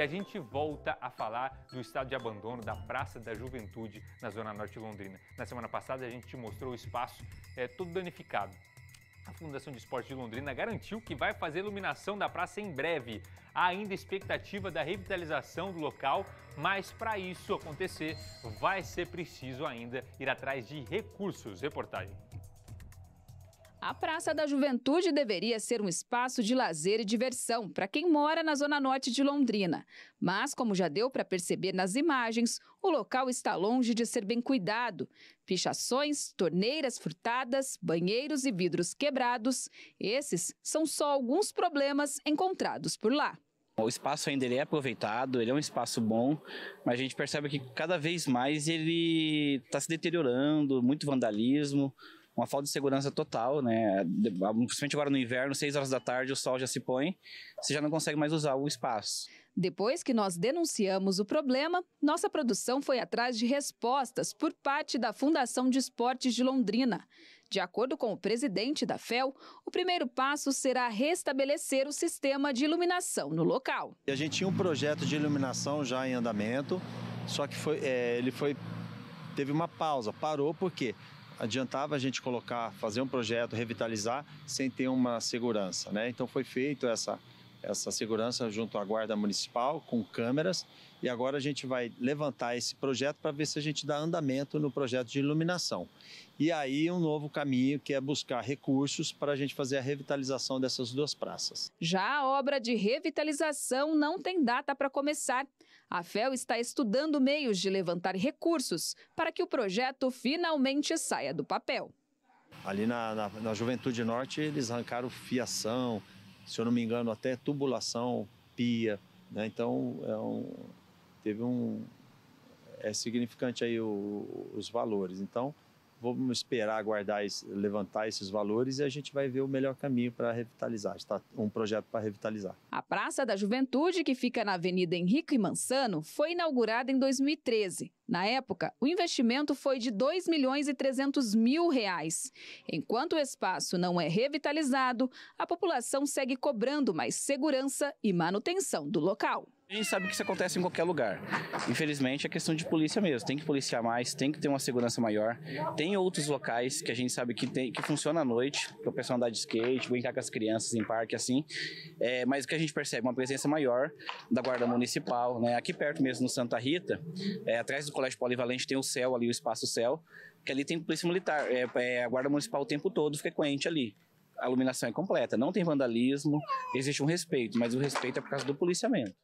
e a gente volta a falar do estado de abandono da Praça da Juventude na Zona Norte Londrina. Na semana passada a gente te mostrou o espaço é, todo danificado. A Fundação de Esporte de Londrina garantiu que vai fazer iluminação da praça em breve. Há ainda expectativa da revitalização do local, mas para isso acontecer, vai ser preciso ainda ir atrás de recursos. Reportagem. A Praça da Juventude deveria ser um espaço de lazer e diversão para quem mora na zona norte de Londrina. Mas, como já deu para perceber nas imagens, o local está longe de ser bem cuidado. Pichações, torneiras furtadas, banheiros e vidros quebrados esses são só alguns problemas encontrados por lá. O espaço ainda ele é aproveitado, ele é um espaço bom, mas a gente percebe que cada vez mais ele está se deteriorando, muito vandalismo, uma falta de segurança total, né? Principalmente agora no inverno, 6 horas da tarde, o sol já se põe, você já não consegue mais usar o espaço. Depois que nós denunciamos o problema, nossa produção foi atrás de respostas por parte da Fundação de Esportes de Londrina. De acordo com o presidente da FEL, o primeiro passo será restabelecer o sistema de iluminação no local. A gente tinha um projeto de iluminação já em andamento, só que foi, é, ele foi teve uma pausa, parou por quê? adiantava a gente colocar, fazer um projeto, revitalizar, sem ter uma segurança. Né? Então foi feito essa, essa segurança junto à Guarda Municipal, com câmeras, e agora a gente vai levantar esse projeto para ver se a gente dá andamento no projeto de iluminação. E aí um novo caminho que é buscar recursos para a gente fazer a revitalização dessas duas praças. Já a obra de revitalização não tem data para começar. A FEL está estudando meios de levantar recursos para que o projeto finalmente saia do papel. Ali na, na, na Juventude Norte, eles arrancaram fiação, se eu não me engano, até tubulação, pia. Né? Então, é um, teve um. É significante aí o, os valores. Então, Vamos esperar aguardar, levantar esses valores e a gente vai ver o melhor caminho para revitalizar. Está um projeto para revitalizar. A Praça da Juventude, que fica na Avenida Henrique Mansano, foi inaugurada em 2013. Na época, o investimento foi de 2 milhões e 300 mil reais. Enquanto o espaço não é revitalizado, a população segue cobrando mais segurança e manutenção do local. A gente sabe que isso acontece em qualquer lugar. Infelizmente, é questão de polícia mesmo. Tem que policiar mais, tem que ter uma segurança maior. Tem outros locais que a gente sabe que, tem, que funciona à noite, para o pessoal andar de skate, brincar com as crianças em parque, assim. É, mas o que a gente percebe? Uma presença maior da Guarda Municipal, né? Aqui perto mesmo, no Santa Rita, é, atrás do Colégio Polivalente tem o céu ali, o Espaço Céu, que ali tem polícia militar, é, é a Guarda Municipal o tempo todo, frequente ali a iluminação é completa, não tem vandalismo, existe um respeito, mas o respeito é por causa do policiamento.